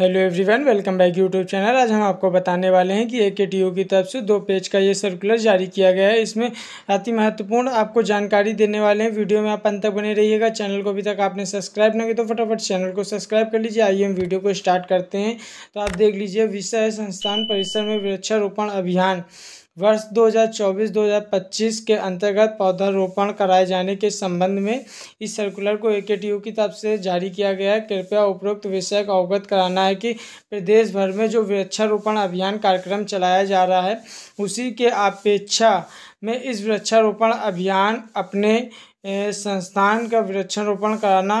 hello everyone welcome back YouTube channel आज हम आपको बताने वाले हैं कि ए के की तरफ से दो पेज का ये सर्कुलर जारी किया गया है इसमें अति महत्वपूर्ण आपको जानकारी देने वाले हैं वीडियो में आप अंत तक बने रहिएगा चैनल को अभी तक आपने सब्सक्राइब ना किया तो फटाफट चैनल को सब्सक्राइब कर लीजिए आइए हम वीडियो को स्टार्ट करते हैं तो आप देख लीजिए विषय संस्थान परिसर में वृक्षारोपण अभियान वर्ष 2024-2025 के अंतर्गत पौधारोपण कराए जाने के संबंध में इस सर्कुलर को ए की तरफ से जारी किया गया है कृपया उपरोक्त विषय का अवगत कराना है कि प्रदेश भर में जो वृक्षारोपण अभियान कार्यक्रम चलाया जा रहा है उसी के अपेक्षा में इस वृक्षारोपण अभियान अपने संस्थान का वृक्षारोपण कराना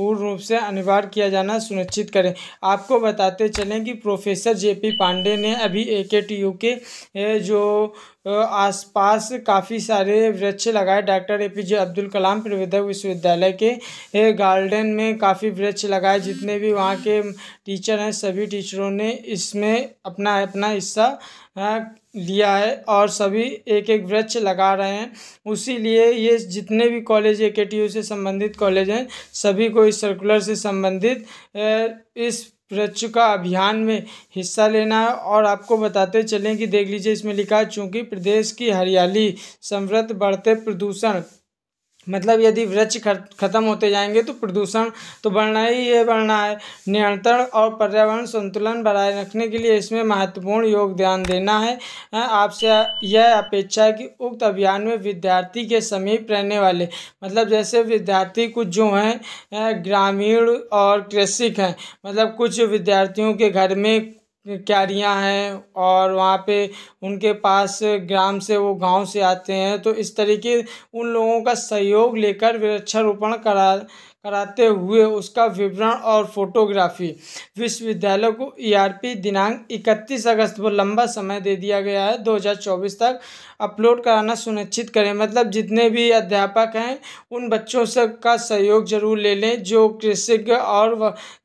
पूर्ण रूप से अनिवार्य किया जाना सुनिश्चित करें आपको बताते चलें कि प्रोफेसर जे पी पांडे ने अभी ए के टी यू के जो आसपास काफ़ी सारे वृक्ष लगाए doctor A P J Abdul Kalam प्रविधक विश्वविद्यालय के गार्डन में काफ़ी वृक्ष लगाए जितने भी वहाँ के टीचर हैं सभी टीचरों ने इसमें अपना अपना हिस्सा लिया है और सभी एक एक वृक्ष लगा रहे हैं उसी लिए ये जितने भी कॉलेज ए के टी यू से संबंधित कॉलेज हैं सभी को इस सर्कुलर से संबंधित इस प्रचुका का अभियान में हिस्सा लेना है और आपको बताते चलें कि देख लीजिए इसमें लिखा है चूँकि प्रदेश की हरियाली समृद्ध बढ़ते प्रदूषण मतलब यदि वृक्ष खत्म होते जाएंगे तो प्रदूषण तो बढ़ना ही है बढ़ना है नियंत्रण और पर्यावरण संतुलन बनाए रखने के लिए इसमें महत्वपूर्ण योगदान देना है आपसे यह अपेक्षा है कि उक्त अभियान में विद्यार्थी के समीप रहने वाले मतलब जैसे विद्यार्थी कुछ जो हैं ग्रामीण और कृषिक हैं मतलब कुछ विद्यार्थियों के घर में क्यारियाँ हैं और वहाँ पे उनके पास ग्राम से वो गाँव से आते हैं तो इस तरीके उन लोगों का सहयोग लेकर वृक्षारोपण करा कराते हुए उसका विवरण और फोटोग्राफी विश्वविद्यालय को ईआरपी e दिनांक 31 अगस्त को लंबा समय दे दिया गया है 2024 तक अपलोड कराना सुनिश्चित करें मतलब जितने भी अध्यापक हैं उन बच्चों से का सहयोग जरूर ले लें जो कृषिज्ञ और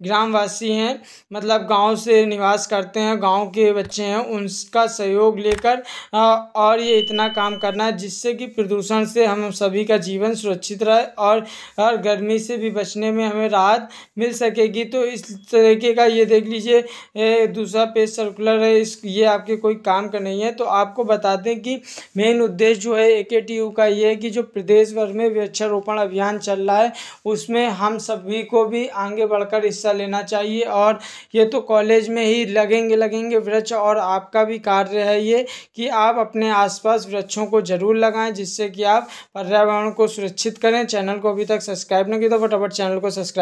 ग्रामवासी हैं मतलब गांव से निवास करते हैं गांव के बच्चे हैं उनका सहयोग लेकर और ये इतना काम करना है जिससे कि प्रदूषण से हम सभी का जीवन सुरक्षित रहे और, और गर्मी से भी भी बचने में हमें राहत मिल सकेगी तो इस तरीके का ये देख लीजिए दूसरा पेज सर्कुलर है इस ये आपके कोई काम का नहीं है तो आपको बता दें कि मेन उद्देश्य जो है ए के टी यू का ये है कि जो प्रदेश भर में वृक्षारोपण अभियान चल रहा है उसमें हम सभी को भी आगे बढ़कर हिस्सा लेना चाहिए और ये तो कॉलेज में ही लगेंगे लगेंगे वृक्ष और आपका भी कार्य है ये कि आप अपने आसपास वृक्षों को जरूर लगाएं जिससे कि आप पर्यावरण को सुरक्षित करें चैनल को अभी तक सब्सक्राइब नहीं किया तो फटाफट चैनल को सब्सक्राइब